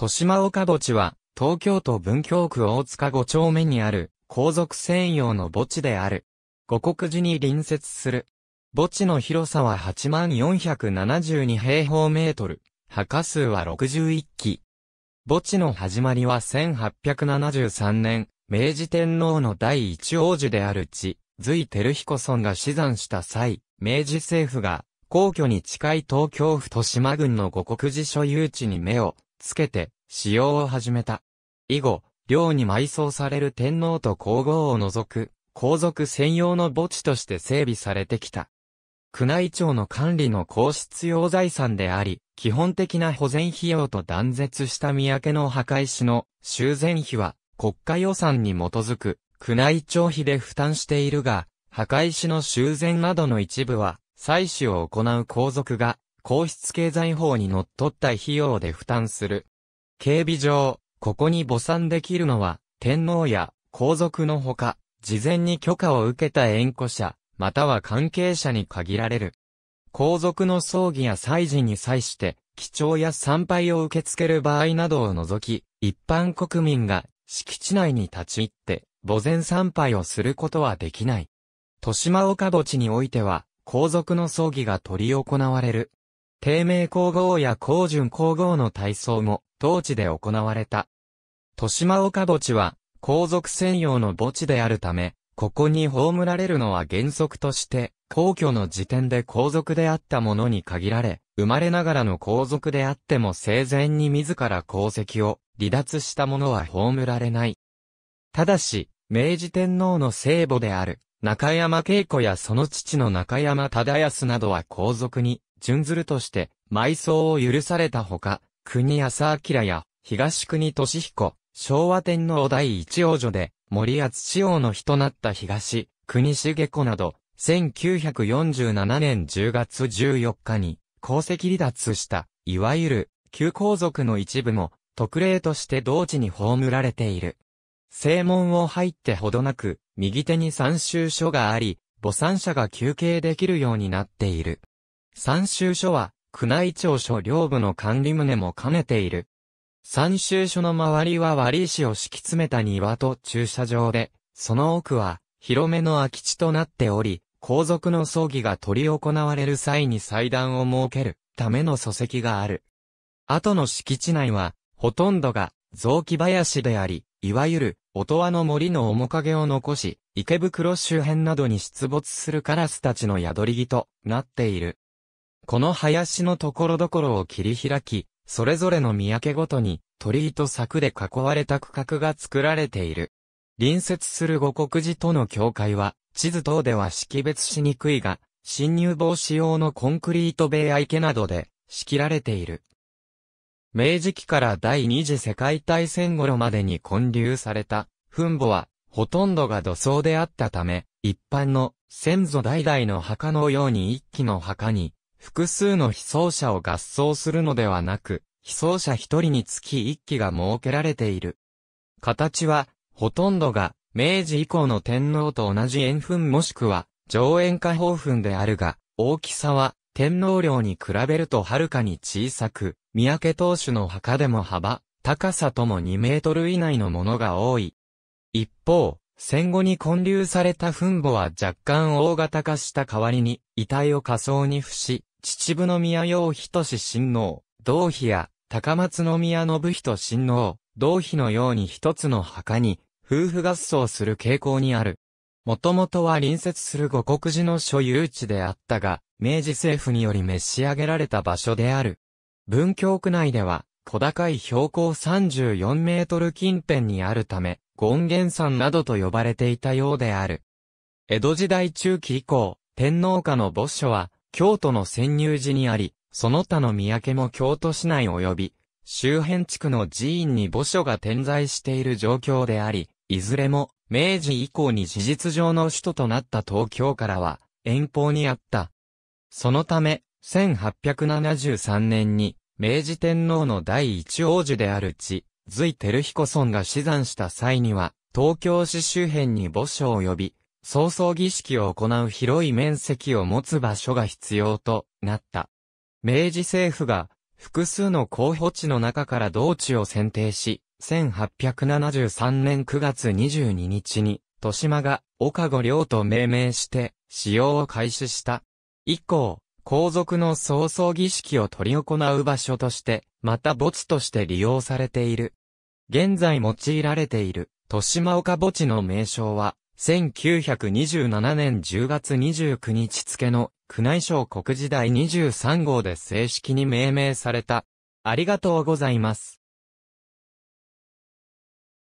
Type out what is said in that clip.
豊島岡墓地は、東京都文京区大塚5丁目にある、皇族専用の墓地である。五国寺に隣接する。墓地の広さは8472平方メートル、墓数は61基。墓地の始まりは1873年、明治天皇の第一王子である地、隋照彦村が死産した際、明治政府が、皇居に近い東京府豊島郡の五国寺所有地に目をつけて使用を始めた。以後、寮に埋葬される天皇と皇后を除く、皇族専用の墓地として整備されてきた。宮内庁の管理の皇室用財産であり、基本的な保全費用と断絶した三宅の墓石の修繕費は国家予算に基づく宮内庁費で負担しているが、墓石の修繕などの一部は、採取を行う皇族が皇室経済法にのっとった費用で負担する。警備上、ここに母参できるのは、天皇や皇族のほか、事前に許可を受けた縁故者、または関係者に限られる。皇族の葬儀や祭事に際して、貴重や参拝を受け付ける場合などを除き、一般国民が敷地内に立ち入って、墓前参拝をすることはできない。豊島岡墓地においては、皇族の葬儀が執り行われる。低迷皇后や皇順皇后の体操も、当地で行われた。豊島岡墓地は、皇族専用の墓地であるため、ここに葬られるのは原則として、皇居の時点で皇族であったものに限られ、生まれながらの皇族であっても生前に自ら皇籍を離脱した者は葬られない。ただし、明治天皇の聖母である、中山恵子やその父の中山忠康などは皇族に順ずるとして、埋葬を許されたほか、国安明や東国俊彦、昭和天皇第一王女で、森厚志王の日となった東、国重子など、1947年10月14日に、皇籍離脱した、いわゆる、旧皇族の一部も、特例として同地に葬られている。正門を入ってほどなく、右手に参集所があり、母産者が休憩できるようになっている。三州所は、宮内庁所領部の管理棟も兼ねている。三州所の周りは割石を敷き詰めた庭と駐車場で、その奥は、広めの空き地となっており、皇族の葬儀が執り行われる際に祭壇を設けるための礎石がある。後の敷地内は、ほとんどが雑木林であり、いわゆる、音羽の森の面影を残し、池袋周辺などに出没するカラスたちの宿り木となっている。この林のところどころを切り開き、それぞれの三宅ごとに鳥居と柵で囲われた区画が作られている。隣接する五国寺との境界は、地図等では識別しにくいが、侵入防止用のコンクリート塀や池などで仕切られている。明治期から第二次世界大戦頃までに建立された墳墓は、ほとんどが土葬であったため、一般の先祖代々の墓のように一気の墓に複数の被装者を合奏するのではなく、被装者一人につき一機が設けられている。形は、ほとんどが、明治以降の天皇と同じ円墳もしくは、上円下方墳であるが、大きさは、天皇陵に比べるとはるかに小さく、三宅当主の墓でも幅、高さとも2メートル以内のものが多い。一方、戦後に建立された墳墓は若干大型化した代わりに、遺体を仮想に付し、秩父宮陽人志親王、同妃や高松宮信人親王、同妃のように一つの墓に、夫婦合葬する傾向にある。もともとは隣接する五国寺の所有地であったが、明治政府により召し上げられた場所である。文京区内では、小高い標高34メートル近辺にあるため、権現山などと呼ばれていたようである。江戸時代中期以降、天皇家の墓所は、京都の潜入寺にあり、その他の三宅も京都市内及び、周辺地区の寺院に墓所が点在している状況であり、いずれも、明治以降に事実上の首都となった東京からは、遠方にあった。そのため、1873年に、明治天皇の第一王子である地、隋照彦村が死産した際には、東京市周辺に墓所を呼び、葬送儀式を行う広い面積を持つ場所が必要となった。明治政府が複数の候補地の中から同地を選定し、1873年9月22日に、豊島が岡御領と命名して使用を開始した。以降、皇族の葬送儀式を取り行う場所として、また墓地として利用されている。現在用いられている、豊島岡墓地の名称は、1927年10月29日付の宮内省国時代23号で正式に命名された。ありがとうございます。